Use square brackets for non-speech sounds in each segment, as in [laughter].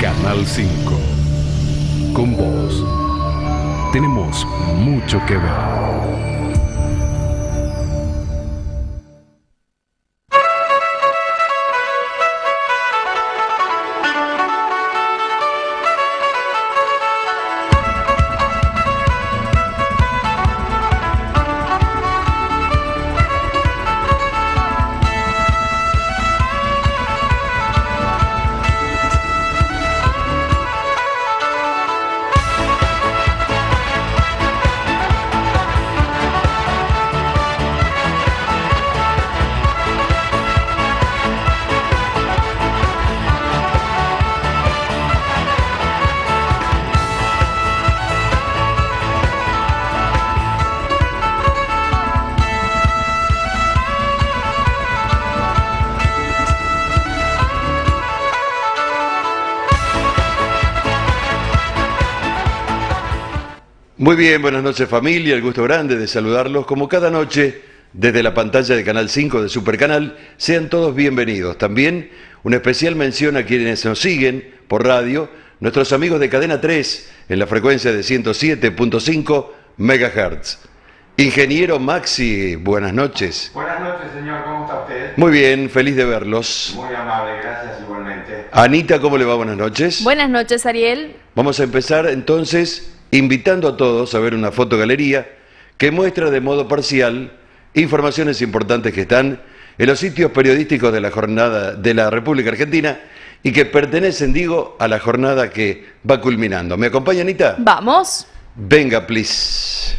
Canal 5. Con vos tenemos mucho que ver. Muy bien, buenas noches familia, el gusto grande de saludarlos como cada noche desde la pantalla de Canal 5 de Supercanal. Sean todos bienvenidos. También una especial mención a quienes nos siguen por radio, nuestros amigos de Cadena 3 en la frecuencia de 107.5 MHz. Ingeniero Maxi, buenas noches. Buenas noches, señor, ¿cómo está usted? Muy bien, feliz de verlos. Muy amable, gracias igualmente. Anita, ¿cómo le va? Buenas noches. Buenas noches, Ariel. Vamos a empezar entonces invitando a todos a ver una fotogalería que muestra de modo parcial informaciones importantes que están en los sitios periodísticos de la jornada de la República Argentina y que pertenecen, digo, a la jornada que va culminando. ¿Me acompaña, Anita? Vamos. Venga, please.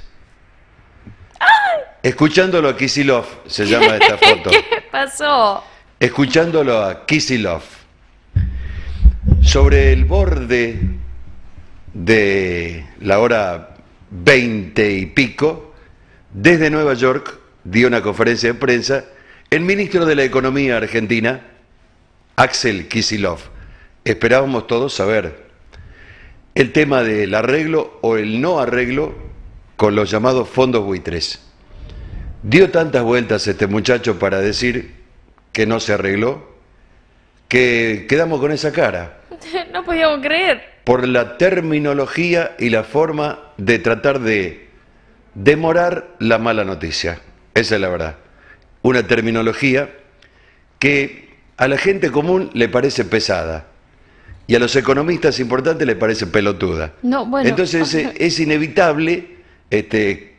Escuchándolo a Kisilov, se llama [laughs] esta foto. ¿Qué pasó? Escuchándolo a Kisilov. Sobre el borde de la hora veinte y pico, desde Nueva York dio una conferencia de prensa el ministro de la Economía argentina, Axel Kisilov. Esperábamos todos saber el tema del arreglo o el no arreglo con los llamados fondos buitres. Dio tantas vueltas este muchacho para decir que no se arregló, que quedamos con esa cara. [laughs] no podíamos creer. Por la terminología y la forma de tratar de demorar la mala noticia. Esa es la verdad. Una terminología que a la gente común le parece pesada y a los economistas importantes le parece pelotuda. No, Entonces [laughs] eh, es, inevitable este,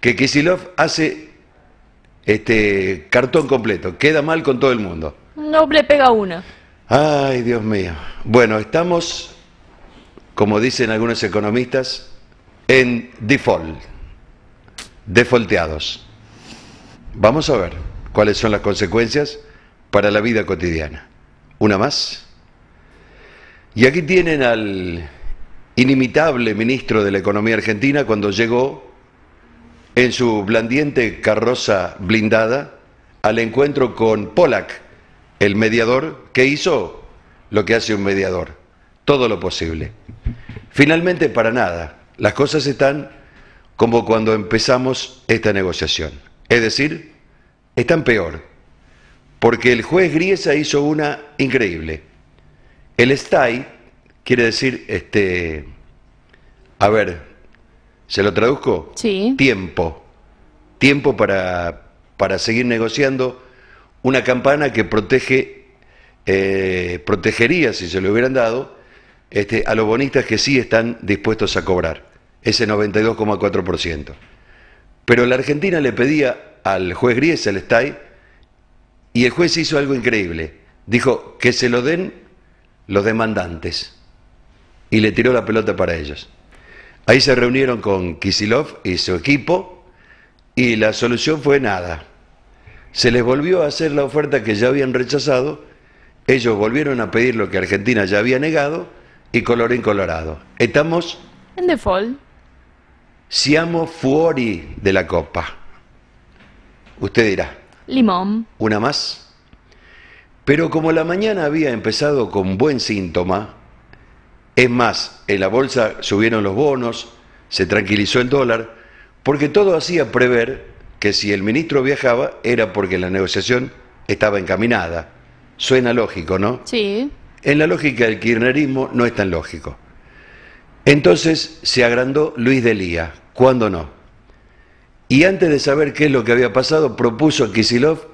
que Kisilov hace este cartón completo, queda mal con todo el mundo. No le pega una. Ay, Dios mío. Bueno, estamos, como dicen algunos economistas, en default, defolteados. Vamos a ver cuáles son las consecuencias para la vida cotidiana. Una más. Y aquí tienen al inimitable ministro de la Economía Argentina cuando llegó en su blandiente carroza blindada al encuentro con Polak. El mediador, ¿qué hizo? Lo que hace un mediador, todo lo posible. Finalmente, para nada, las cosas están como cuando empezamos esta negociación. Es decir, están peor, porque el juez Griesa hizo una increíble. El STAI quiere decir, este, a ver, ¿se lo traduzco? Sí. Tiempo. Tiempo para, para seguir negociando una campana que protege, eh, protegería, si se lo hubieran dado, este, a los bonistas que sí están dispuestos a cobrar, ese 92,4%. Pero la Argentina le pedía al juez el Stay, y el juez hizo algo increíble. Dijo que se lo den los demandantes. Y le tiró la pelota para ellos. Ahí se reunieron con Kisilov y su equipo, y la solución fue nada se les volvió a hacer la oferta que ya habían rechazado, ellos volvieron a pedir lo que Argentina ya había negado y colorín colorado. Estamos... En default. Siamo fuori de la copa. Usted dirá. Limón. Una más. Pero como la mañana había empezado con buen síntoma, es más, en la bolsa subieron los bonos, se tranquilizó el dólar, porque todo hacía prever que si el ministro viajaba era porque la negociación estaba encaminada. Suena lógico, ¿no? Sí. En la lógica del kirchnerismo no es tan lógico. Entonces se agrandó Luis Lía. ¿cuándo no? Y antes de saber qué es lo que había pasado, propuso a Kisilov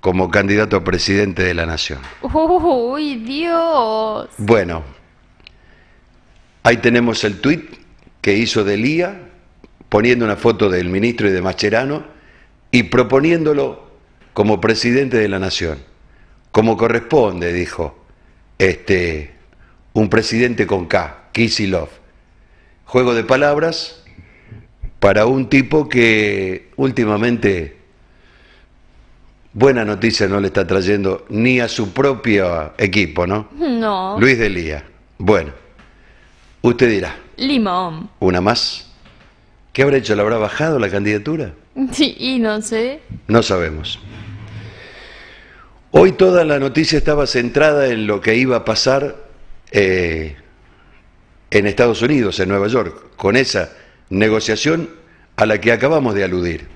como candidato a presidente de la nación. ¡Uy, Dios! Bueno, ahí tenemos el tuit que hizo Lía... poniendo una foto del ministro y de Macherano y proponiéndolo como presidente de la nación, como corresponde, dijo este, un presidente con K, Kisilov. Juego de palabras para un tipo que últimamente buena noticia no le está trayendo ni a su propio equipo, ¿no? No. Luis de Lía. Bueno, usted dirá. Limón. ¿Una más? ¿Qué habrá hecho? ¿La habrá bajado la candidatura? [laughs] y no sé. No sabemos. Hoy toda la noticia estaba centrada en lo que iba a pasar eh, en Estados Unidos, en Nueva York, con esa negociación a la que acabamos de aludir.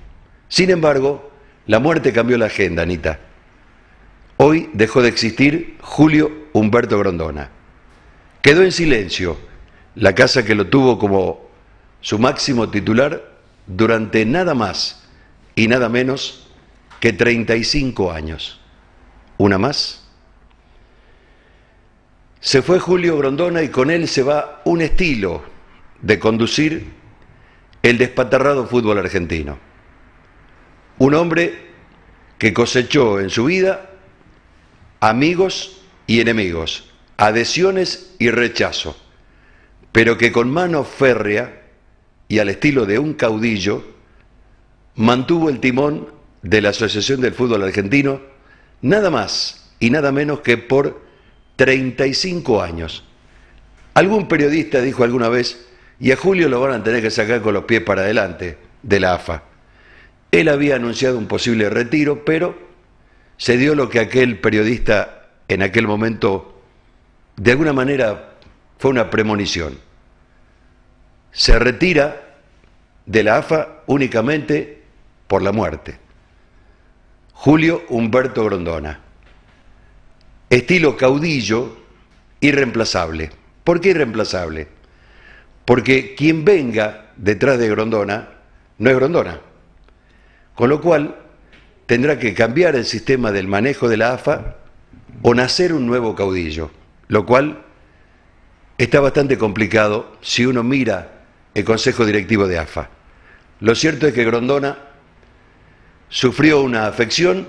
Sin embargo, la muerte cambió la agenda, Anita. Hoy dejó de existir Julio Humberto Grondona. Quedó en silencio la casa que lo tuvo como su máximo titular durante nada más y nada menos que 35 años. ¿Una más? Se fue Julio Brondona y con él se va un estilo de conducir el despatarrado fútbol argentino. Un hombre que cosechó en su vida amigos y enemigos, adhesiones y rechazo, pero que con mano férrea y al estilo de un caudillo, mantuvo el timón de la Asociación del Fútbol Argentino nada más y nada menos que por 35 años. Algún periodista dijo alguna vez, y a Julio lo van a tener que sacar con los pies para adelante de la AFA. Él había anunciado un posible retiro, pero se dio lo que aquel periodista en aquel momento, de alguna manera, fue una premonición. Se retira de la AFA únicamente por la muerte. Julio Humberto Grondona. Estilo caudillo irreemplazable. ¿Por qué irreemplazable? Porque quien venga detrás de Grondona no es Grondona. Con lo cual tendrá que cambiar el sistema del manejo de la AFA o nacer un nuevo caudillo, lo cual está bastante complicado si uno mira el Consejo Directivo de AFA. Lo cierto es que Grondona sufrió una afección,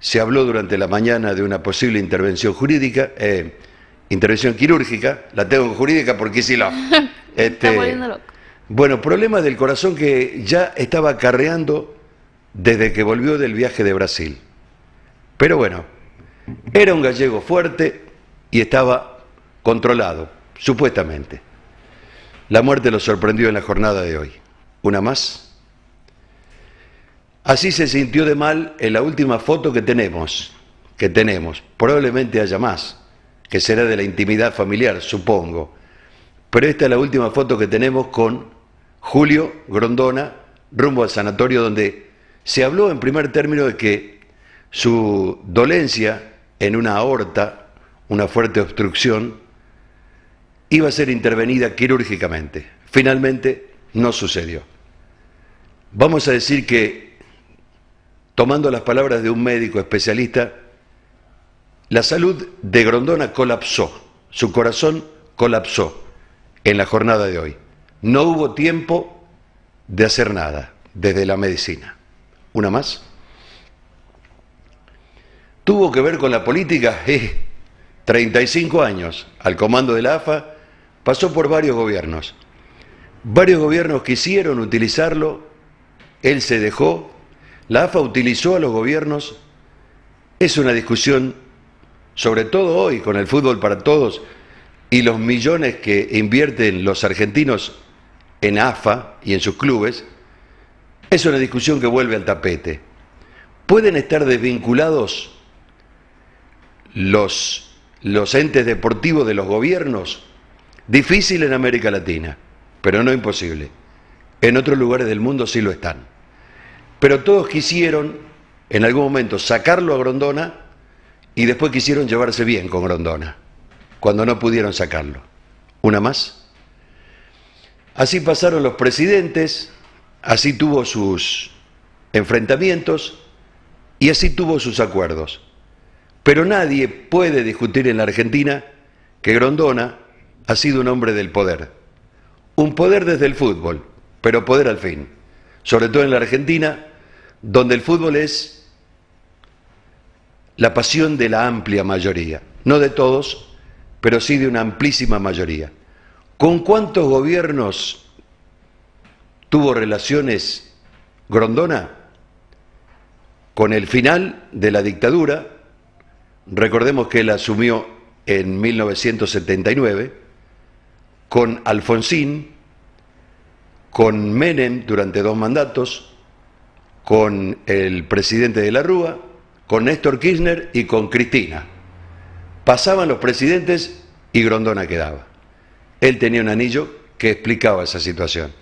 se habló durante la mañana de una posible intervención jurídica, eh, intervención quirúrgica, la tengo jurídica porque si la... [laughs] Este, bueno, problema del corazón que ya estaba acarreando desde que volvió del viaje de Brasil. Pero bueno, era un gallego fuerte y estaba controlado, supuestamente. La muerte lo sorprendió en la jornada de hoy. Una más. Así se sintió de mal en la última foto que tenemos, que tenemos. Probablemente haya más, que será de la intimidad familiar, supongo. Pero esta es la última foto que tenemos con Julio Grondona, rumbo al sanatorio donde se habló en primer término de que su dolencia en una aorta, una fuerte obstrucción, iba a ser intervenida quirúrgicamente. Finalmente no sucedió. Vamos a decir que, tomando las palabras de un médico especialista, la salud de Grondona colapsó, su corazón colapsó en la jornada de hoy. No hubo tiempo de hacer nada desde la medicina. ¿Una más? ¿Tuvo que ver con la política? 35 eh, años al comando de la AFA Pasó por varios gobiernos. Varios gobiernos quisieron utilizarlo, él se dejó, la AFA utilizó a los gobiernos. Es una discusión, sobre todo hoy, con el fútbol para todos y los millones que invierten los argentinos en AFA y en sus clubes, es una discusión que vuelve al tapete. ¿Pueden estar desvinculados los, los entes deportivos de los gobiernos Difícil en América Latina, pero no imposible. En otros lugares del mundo sí lo están. Pero todos quisieron, en algún momento, sacarlo a Grondona y después quisieron llevarse bien con Grondona, cuando no pudieron sacarlo. Una más. Así pasaron los presidentes, así tuvo sus enfrentamientos y así tuvo sus acuerdos. Pero nadie puede discutir en la Argentina que Grondona ha sido un hombre del poder. Un poder desde el fútbol, pero poder al fin. Sobre todo en la Argentina, donde el fútbol es la pasión de la amplia mayoría. No de todos, pero sí de una amplísima mayoría. ¿Con cuántos gobiernos tuvo relaciones Grondona? Con el final de la dictadura, recordemos que él asumió en 1979, con Alfonsín, con Menem durante dos mandatos, con el presidente de la Rúa, con Néstor Kirchner y con Cristina. Pasaban los presidentes y Grondona quedaba. Él tenía un anillo que explicaba esa situación.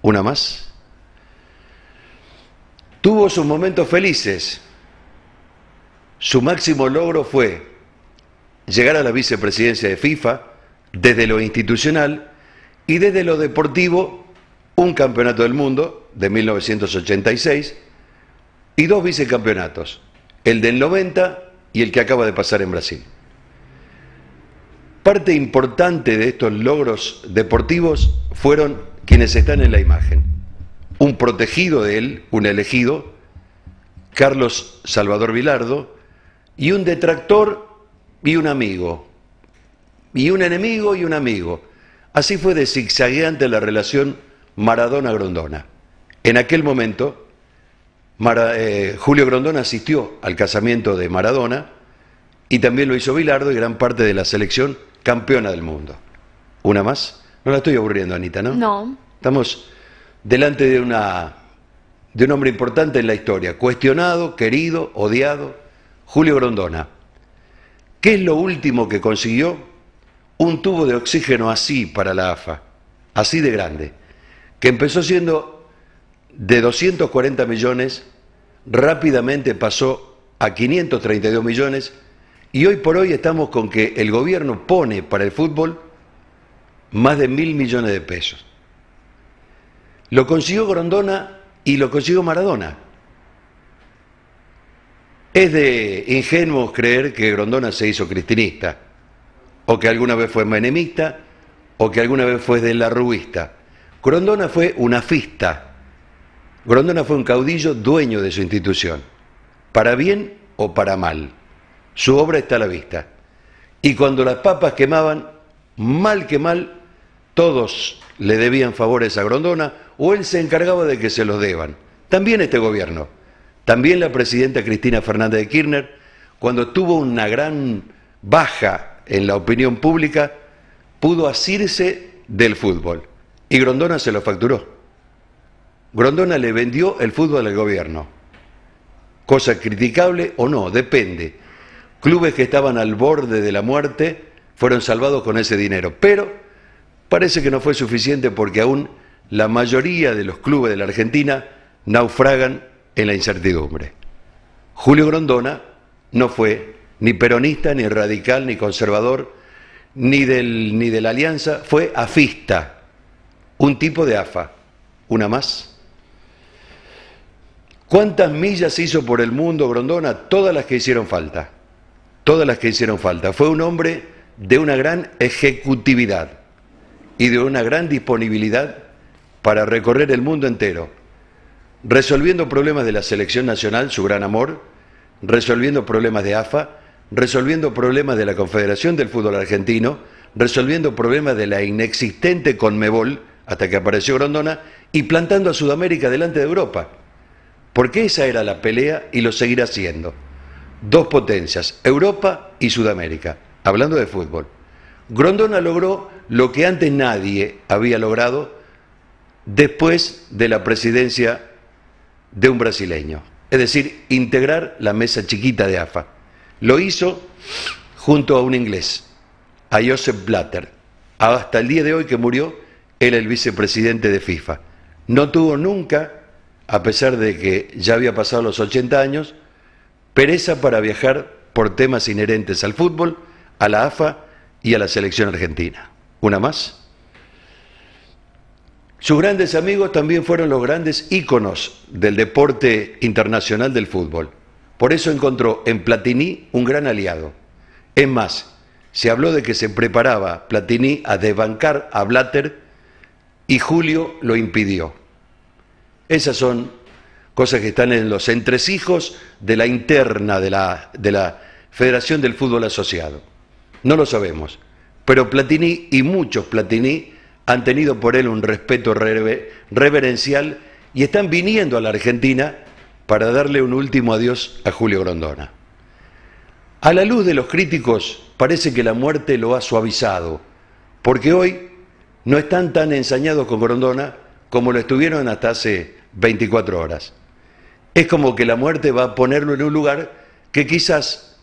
Una más. Tuvo sus momentos felices. Su máximo logro fue llegar a la vicepresidencia de FIFA, desde lo institucional y desde lo deportivo, un campeonato del mundo de 1986 y dos vicecampeonatos, el del 90 y el que acaba de pasar en Brasil. Parte importante de estos logros deportivos fueron quienes están en la imagen. Un protegido de él, un elegido, Carlos Salvador Vilardo, y un detractor y un amigo, y un enemigo y un amigo. Así fue de zigzagueante la relación Maradona-Grondona. En aquel momento, eh, Julio Grondona asistió al casamiento de Maradona y también lo hizo Bilardo y gran parte de la selección campeona del mundo. ¿Una más? No la estoy aburriendo, Anita, ¿no? No. Estamos delante de, una, de un hombre importante en la historia, cuestionado, querido, odiado, Julio Grondona. ¿Qué es lo último que consiguió un tubo de oxígeno así para la AFA, así de grande, que empezó siendo de 240 millones, rápidamente pasó a 532 millones y hoy por hoy estamos con que el gobierno pone para el fútbol más de mil millones de pesos. Lo consiguió Grondona y lo consiguió Maradona. Es de ingenuos creer que Grondona se hizo cristinista o que alguna vez fue menemista, o que alguna vez fue de la rubista. Grondona fue una fista. Grondona fue un caudillo dueño de su institución, para bien o para mal. Su obra está a la vista. Y cuando las papas quemaban, mal que mal, todos le debían favores a Grondona o él se encargaba de que se los deban. También este gobierno, también la presidenta Cristina Fernández de Kirchner, cuando tuvo una gran baja en la opinión pública pudo asirse del fútbol. Y Grondona se lo facturó. Grondona le vendió el fútbol al gobierno. Cosa criticable o no, depende. Clubes que estaban al borde de la muerte fueron salvados con ese dinero. Pero parece que no fue suficiente porque aún la mayoría de los clubes de la Argentina naufragan en la incertidumbre. Julio Grondona no fue ni peronista, ni radical, ni conservador, ni, del, ni de la alianza, fue afista, un tipo de AFA, una más. ¿Cuántas millas hizo por el mundo Grondona? Todas las que hicieron falta, todas las que hicieron falta. Fue un hombre de una gran ejecutividad y de una gran disponibilidad para recorrer el mundo entero, resolviendo problemas de la selección nacional, su gran amor, resolviendo problemas de AFA, resolviendo problemas de la Confederación del Fútbol Argentino, resolviendo problemas de la inexistente Conmebol, hasta que apareció Grondona, y plantando a Sudamérica delante de Europa. Porque esa era la pelea y lo seguirá siendo. Dos potencias, Europa y Sudamérica, hablando de fútbol. Grondona logró lo que antes nadie había logrado después de la presidencia de un brasileño, es decir, integrar la mesa chiquita de AFA. Lo hizo junto a un inglés, a Joseph Blatter. Hasta el día de hoy que murió, era el vicepresidente de FIFA. No tuvo nunca, a pesar de que ya había pasado los 80 años, pereza para viajar por temas inherentes al fútbol, a la AFA y a la selección argentina. Una más. Sus grandes amigos también fueron los grandes íconos del deporte internacional del fútbol. Por eso encontró en Platini un gran aliado. Es más, se habló de que se preparaba Platini a desbancar a Blatter y Julio lo impidió. Esas son cosas que están en los entresijos de la interna de la, de la Federación del Fútbol Asociado. No lo sabemos, pero Platini y muchos Platini han tenido por él un respeto reverencial y están viniendo a la Argentina para darle un último adiós a Julio Grondona. A la luz de los críticos, parece que la muerte lo ha suavizado, porque hoy no están tan ensañados con Grondona como lo estuvieron hasta hace 24 horas. Es como que la muerte va a ponerlo en un lugar que quizás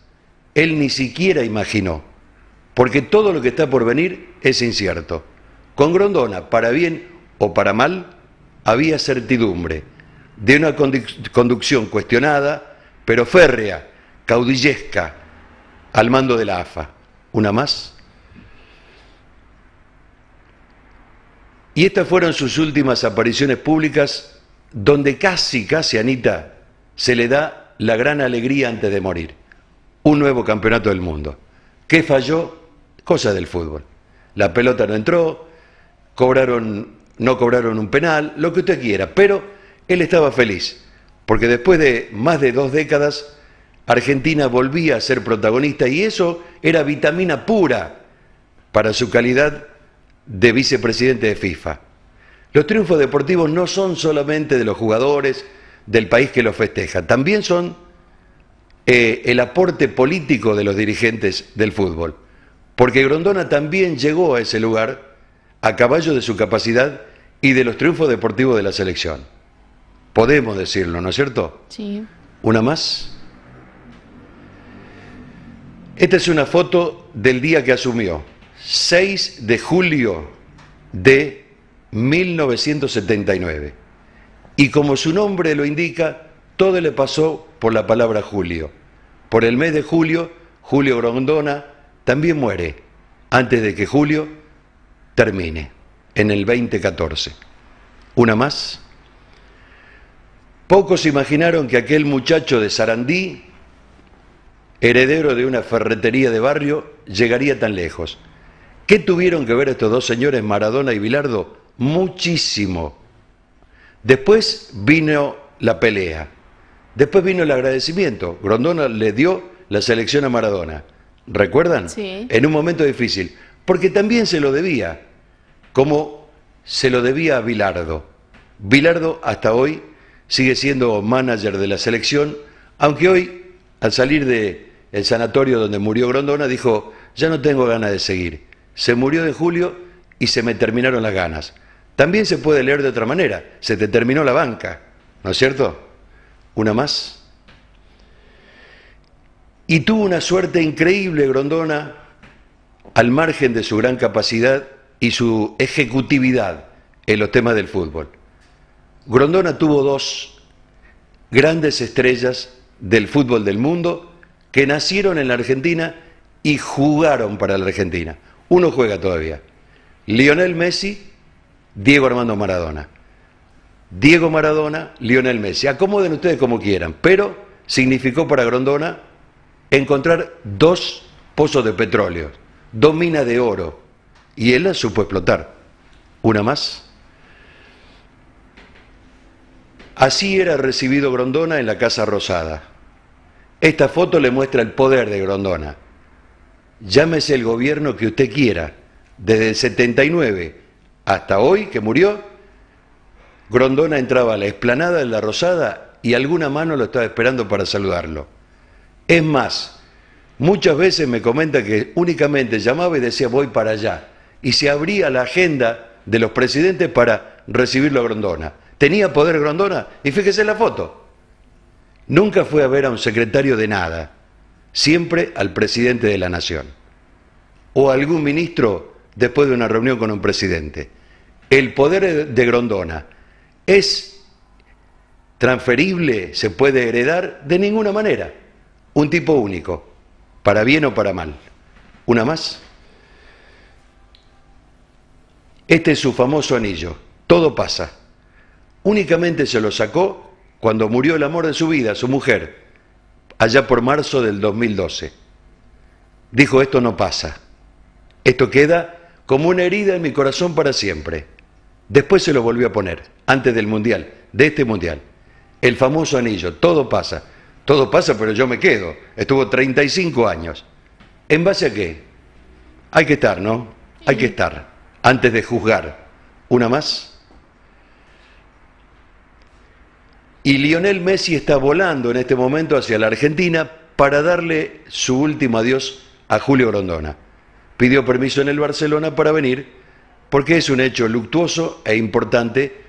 él ni siquiera imaginó, porque todo lo que está por venir es incierto. Con Grondona, para bien o para mal, había certidumbre de una conducción cuestionada, pero férrea, caudillesca, al mando de la AFA. Una más. Y estas fueron sus últimas apariciones públicas, donde casi, casi Anita se le da la gran alegría antes de morir. Un nuevo campeonato del mundo. ¿Qué falló? Cosa del fútbol. La pelota no entró, cobraron, no cobraron un penal, lo que usted quiera, pero él estaba feliz, porque después de más de dos décadas, Argentina volvía a ser protagonista y eso era vitamina pura para su calidad de vicepresidente de FIFA. Los triunfos deportivos no son solamente de los jugadores, del país que los festeja, también son eh, el aporte político de los dirigentes del fútbol, porque Grondona también llegó a ese lugar a caballo de su capacidad y de los triunfos deportivos de la selección. Podemos decirlo, ¿no es cierto? Sí. ¿Una más? Esta es una foto del día que asumió, 6 de julio de 1979. Y como su nombre lo indica, todo le pasó por la palabra julio. Por el mes de julio, Julio Grondona también muere antes de que julio termine, en el 2014. ¿Una más? Pocos imaginaron que aquel muchacho de Sarandí, heredero de una ferretería de barrio, llegaría tan lejos. ¿Qué tuvieron que ver estos dos señores, Maradona y Bilardo? Muchísimo. Después vino la pelea. Después vino el agradecimiento. Grondona le dio la selección a Maradona. ¿Recuerdan? Sí. En un momento difícil. Porque también se lo debía, como se lo debía a Bilardo. Bilardo hasta hoy sigue siendo manager de la selección, aunque hoy, al salir del sanatorio donde murió Grondona, dijo, ya no tengo ganas de seguir. Se murió de julio y se me terminaron las ganas. También se puede leer de otra manera, se te terminó la banca, ¿no es cierto? Una más. Y tuvo una suerte increíble Grondona, al margen de su gran capacidad y su ejecutividad en los temas del fútbol. Grondona tuvo dos grandes estrellas del fútbol del mundo que nacieron en la Argentina y jugaron para la Argentina. Uno juega todavía. Lionel Messi, Diego Armando Maradona. Diego Maradona, Lionel Messi. Acomoden ustedes como quieran, pero significó para Grondona encontrar dos pozos de petróleo, dos minas de oro, y él las supo explotar. Una más. Así era recibido Grondona en la Casa Rosada. Esta foto le muestra el poder de Grondona. Llámese el gobierno que usted quiera. Desde el 79 hasta hoy que murió, Grondona entraba a la explanada de la Rosada y alguna mano lo estaba esperando para saludarlo. Es más, muchas veces me comenta que únicamente llamaba y decía voy para allá. Y se abría la agenda de los presidentes para recibirlo a Grondona tenía poder Grondona. Y fíjese la foto. Nunca fue a ver a un secretario de nada, siempre al presidente de la nación. O a algún ministro después de una reunión con un presidente. El poder de Grondona es transferible, se puede heredar de ninguna manera. Un tipo único, para bien o para mal. Una más. Este es su famoso anillo. Todo pasa. Únicamente se lo sacó cuando murió el amor de su vida, su mujer, allá por marzo del 2012. Dijo, esto no pasa. Esto queda como una herida en mi corazón para siempre. Después se lo volvió a poner, antes del Mundial, de este Mundial. El famoso anillo, todo pasa. Todo pasa, pero yo me quedo. Estuvo 35 años. ¿En base a qué? Hay que estar, ¿no? Hay que estar antes de juzgar. ¿Una más? Y Lionel Messi está volando en este momento hacia la Argentina para darle su último adiós a Julio Grondona. Pidió permiso en el Barcelona para venir porque es un hecho luctuoso e importante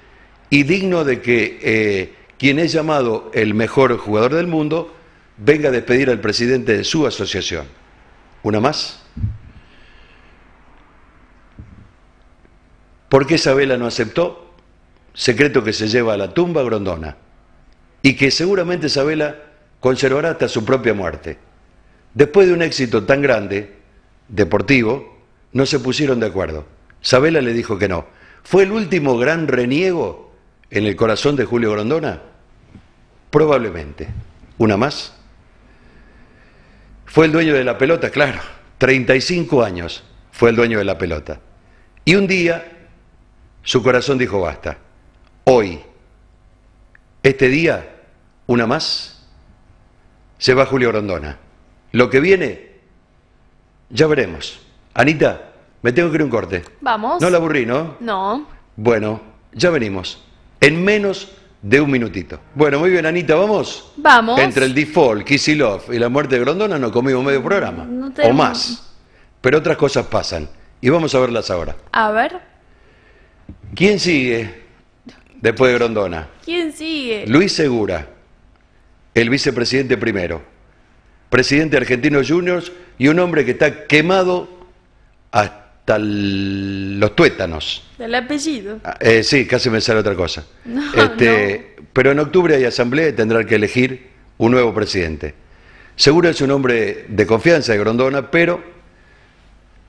y digno de que eh, quien es llamado el mejor jugador del mundo venga a despedir al presidente de su asociación. ¿Una más? ¿Por qué Isabela no aceptó? Secreto que se lleva a la tumba Grondona y que seguramente Isabela conservará hasta su propia muerte. Después de un éxito tan grande, deportivo, no se pusieron de acuerdo. Sabela le dijo que no. ¿Fue el último gran reniego en el corazón de Julio Grondona? Probablemente. ¿Una más? Fue el dueño de la pelota, claro. 35 años fue el dueño de la pelota. Y un día su corazón dijo basta. Hoy, este día, una más, se va Julio Grondona. Lo que viene, ya veremos. Anita, me tengo que ir un corte. Vamos. No la aburrí, ¿no? No. Bueno, ya venimos. En menos de un minutito. Bueno, muy bien, Anita, ¿vamos? Vamos. Entre el default, Kissy Love, y la muerte de Grondona no comimos medio mm, programa. O más. Pero otras cosas pasan. Y vamos a verlas ahora. A ver. ¿Quién sigue después de Grondona? ¿Quién sigue? Luis Segura el vicepresidente primero, presidente argentino Juniors y un hombre que está quemado hasta los tuétanos. El apellido. Ah, eh, sí, casi me sale otra cosa. [laughs] Este, pero en octubre hay asamblea y tendrán que elegir un nuevo presidente. Seguro es un hombre de confianza de Grondona, pero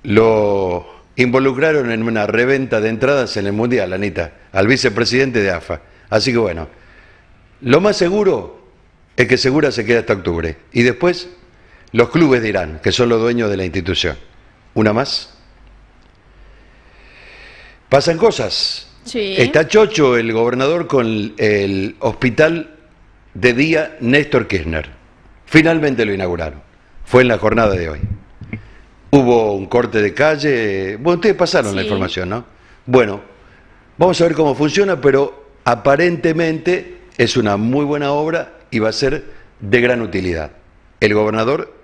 lo involucraron en una reventa de entradas en el Mundial, Anita, al vicepresidente de AFA. Así que bueno, lo más seguro el que segura se queda hasta octubre. Y después, los clubes dirán, que son los dueños de la institución. ¿Una más? Pasan cosas. Sí. Está chocho el gobernador con el hospital de día Néstor Kirchner. Finalmente lo inauguraron. Fue en la jornada de hoy. Hubo un corte de calle. Bueno, ustedes pasaron la información, ¿no? Bueno, vamos a ver cómo funciona, pero aparentemente es una muy buena obra y va a ser de gran utilidad. El gobernador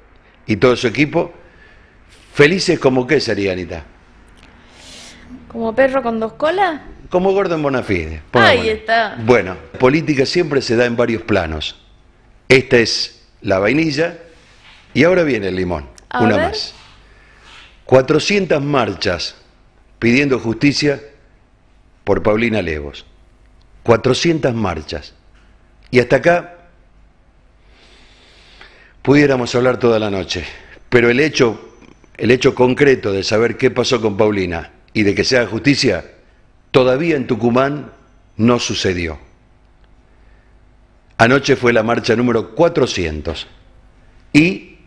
y todo su equipo, felices como qué sería, Anita. ¿Como perro con dos colas? Como Gordon en Bonafide. Ahí está. Bueno, política siempre se da en varios planos. Esta es la vainilla y ahora viene el limón. una más. 400 marchas pidiendo justicia por Paulina Levos. 400 marchas. Y hasta acá Pudiéramos hablar toda la noche, pero el hecho, el hecho concreto de saber qué pasó con Paulina y de que sea justicia, todavía en Tucumán no sucedió. Anoche fue la marcha número 400 y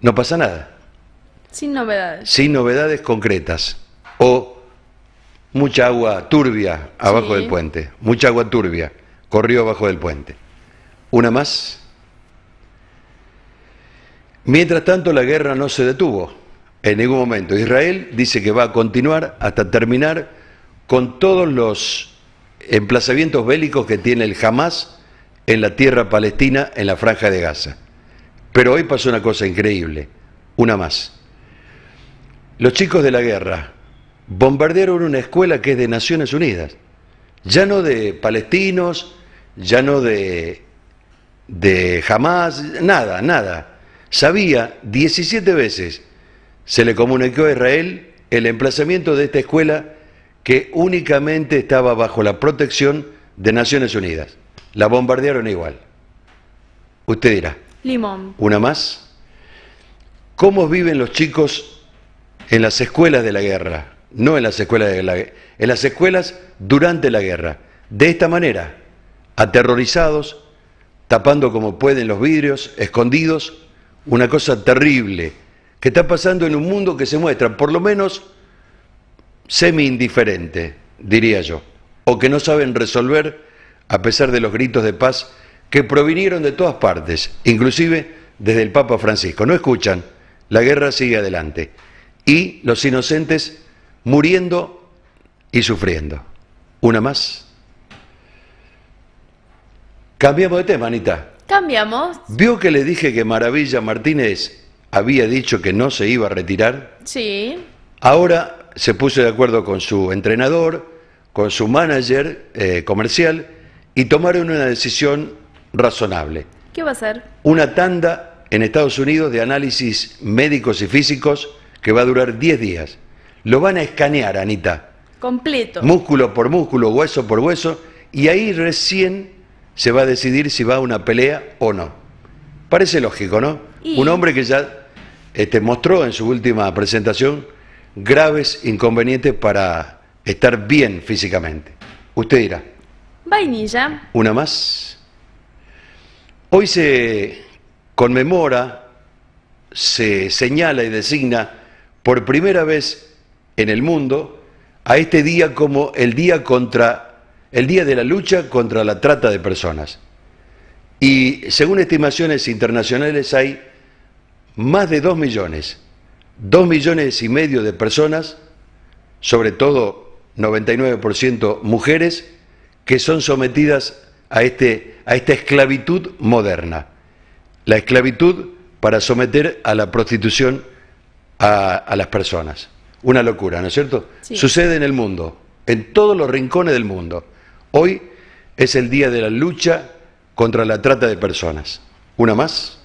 no pasa nada. Sin novedades. Sin novedades concretas o mucha agua turbia abajo del puente, mucha agua turbia corrió abajo del puente. Una más. Mientras tanto, la guerra no se detuvo en ningún momento. Israel dice que va a continuar hasta terminar con todos los emplazamientos bélicos que tiene el Hamas en la tierra palestina, en la franja de Gaza. Pero hoy pasó una cosa increíble, una más. Los chicos de la guerra bombardearon una escuela que es de Naciones Unidas, ya no de palestinos, ya no de, de Hamas, nada, nada sabía 17 veces, se le comunicó a Israel el emplazamiento de esta escuela que únicamente estaba bajo la protección de Naciones Unidas. La bombardearon igual. Usted dirá. Limón. Una más. ¿Cómo viven los chicos en las escuelas de la guerra? No en las escuelas de la guerra, en las escuelas durante la guerra. De esta manera, aterrorizados, tapando como pueden los vidrios, escondidos, una cosa terrible que está pasando en un mundo que se muestra por lo menos semi indiferente, diría yo, o que no saben resolver a pesar de los gritos de paz que provinieron de todas partes, inclusive desde el Papa Francisco. No escuchan, la guerra sigue adelante y los inocentes muriendo y sufriendo. Una más. Cambiamos de tema, Anita. Cambiamos. ¿Vio que le dije que Maravilla Martínez había dicho que no se iba a retirar? Sí. Ahora se puso de acuerdo con su entrenador, con su manager eh, comercial y tomaron una decisión razonable. ¿Qué va a hacer? Una tanda en Estados Unidos de análisis médicos y físicos que va a durar 10 días. Lo van a escanear, Anita. Completo. Músculo por músculo, hueso por hueso, y ahí recién se va a decidir si va a una pelea o no. Parece lógico, ¿no? Un hombre que ya este, mostró en su última presentación graves inconvenientes para estar bien físicamente. Usted dirá. Vainilla. Una más. Hoy se conmemora, se señala y designa por primera vez en el mundo a este día como el Día contra el día de la lucha contra la trata de personas. Y según estimaciones internacionales hay más de 2 millones, dos millones y medio de personas, sobre todo 99% mujeres, que son sometidas a, este, a esta esclavitud moderna. La esclavitud para someter a la prostitución a, las personas. Una locura, ¿no es cierto? Sucede en el mundo, en todos los rincones del mundo. Hoy es el día de la lucha contra la trata de personas. ¿Una más?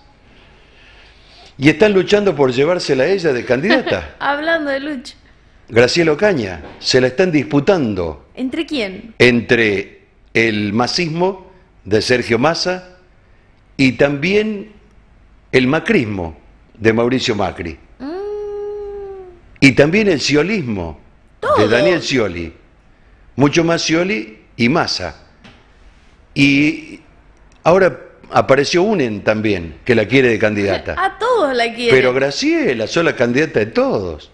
Y están luchando por llevársela a ella de candidata. [laughs] Hablando de lucha. Graciela Ocaña, se la están disputando. ¿Entre quién? Entre el masismo de Sergio Massa y también el macrismo de Mauricio Macri. Mm. Y también el ciolismo de Daniel Scioli. Mucho más Scioli y masa. Y ahora apareció UNEN también, que la quiere de candidata. [laughs] A todos la quiere. Pero Graciela, sola candidata de todos.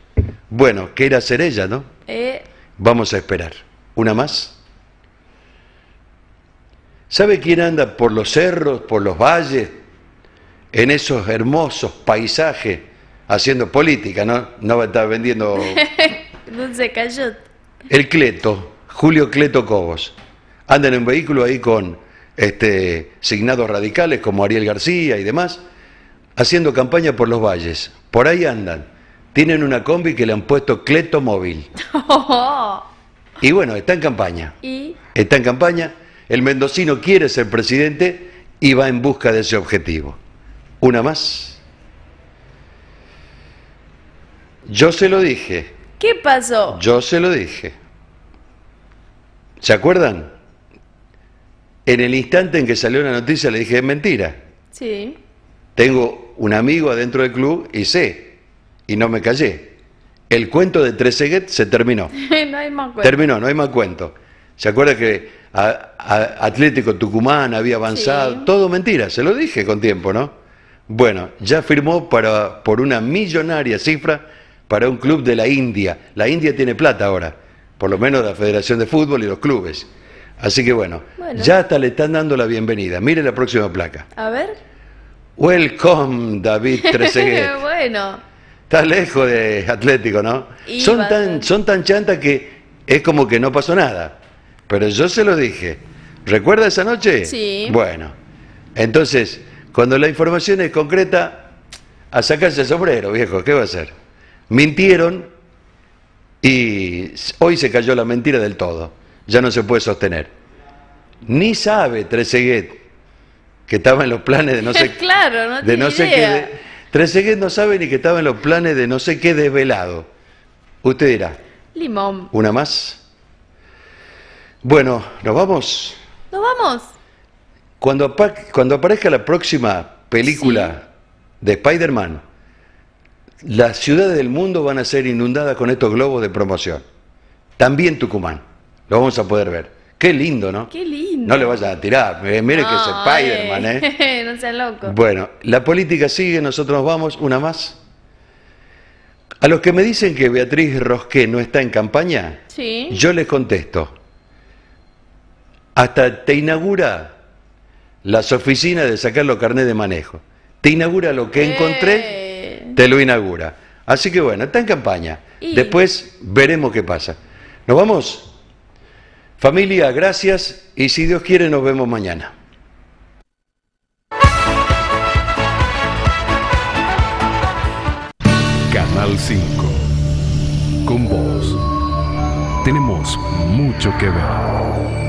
Bueno, que era ser ella, ¿no? Eh. Vamos a esperar. ¿Una más? ¿Sabe quién anda por los cerros, por los valles, en esos hermosos paisajes, haciendo política, ¿no? No va a estar vendiendo... [laughs] El Cleto. Julio Cleto Cobos. Andan en un vehículo ahí con este, signados radicales como Ariel García y demás, haciendo campaña por los valles. Por ahí andan. Tienen una combi que le han puesto Cleto Móvil. [laughs] y bueno, está en campaña. ¿Y? Está en campaña. El mendocino quiere ser presidente y va en busca de ese objetivo. Una más. Yo se lo dije. ¿Qué pasó? Yo se lo dije. ¿Se acuerdan? En el instante en que salió la noticia le dije, es mentira. Sí. Tengo un amigo adentro del club y sé, y no me callé. El cuento de Treseguet se terminó. [laughs] no hay más cuento. Terminó, no hay más cuento. ¿Se acuerda que Atlético Tucumán había avanzado? Todo mentira, se lo dije con tiempo, ¿no? Bueno, ya firmó para, por una millonaria cifra para un club de la India. La India tiene plata ahora por lo menos la Federación de Fútbol y los clubes. Así que bueno, ya hasta le están dando la bienvenida. Mire la próxima placa. A ver. Welcome, David Qué [laughs] bueno. Está lejos de Atlético, ¿no? son tan, son tan chantas que es como que no pasó nada. Pero yo se lo dije. ¿Recuerda esa noche? Sí. Bueno, entonces, cuando la información es concreta, a sacarse el sombrero, viejo, ¿qué va a hacer? Mintieron y hoy se cayó la mentira del todo, ya no se puede sostener. Ni sabe Treseguet que estaba en los planes de no sé, [laughs] claro, no de no sé qué. Treseguet no sabe ni que estaba en los planes de no sé qué desvelado. Usted dirá. Limón. ¿Una más? Bueno, ¿nos vamos? ¿Nos vamos? Cuando, cuando aparezca la próxima película de Spider-Man, las ciudades del mundo van a ser inundadas con estos globos de promoción. También Tucumán, lo vamos a poder ver. Qué lindo, ¿no? Qué lindo. No le vayas a tirar, eh, mire que es Spider-Man, ¿eh? [laughs] no sea loco. Bueno, la política sigue, nosotros vamos, una más. A los que me dicen que Beatriz Rosqué no está en campaña, yo les contesto. Hasta te inaugura las oficinas de sacar los de manejo. Te inaugura lo que encontré te lo inaugura. Así que bueno, está en campaña. Después veremos qué pasa. ¿Nos vamos? Familia, gracias y si Dios quiere nos vemos mañana. Canal 5. Con vos tenemos mucho que ver.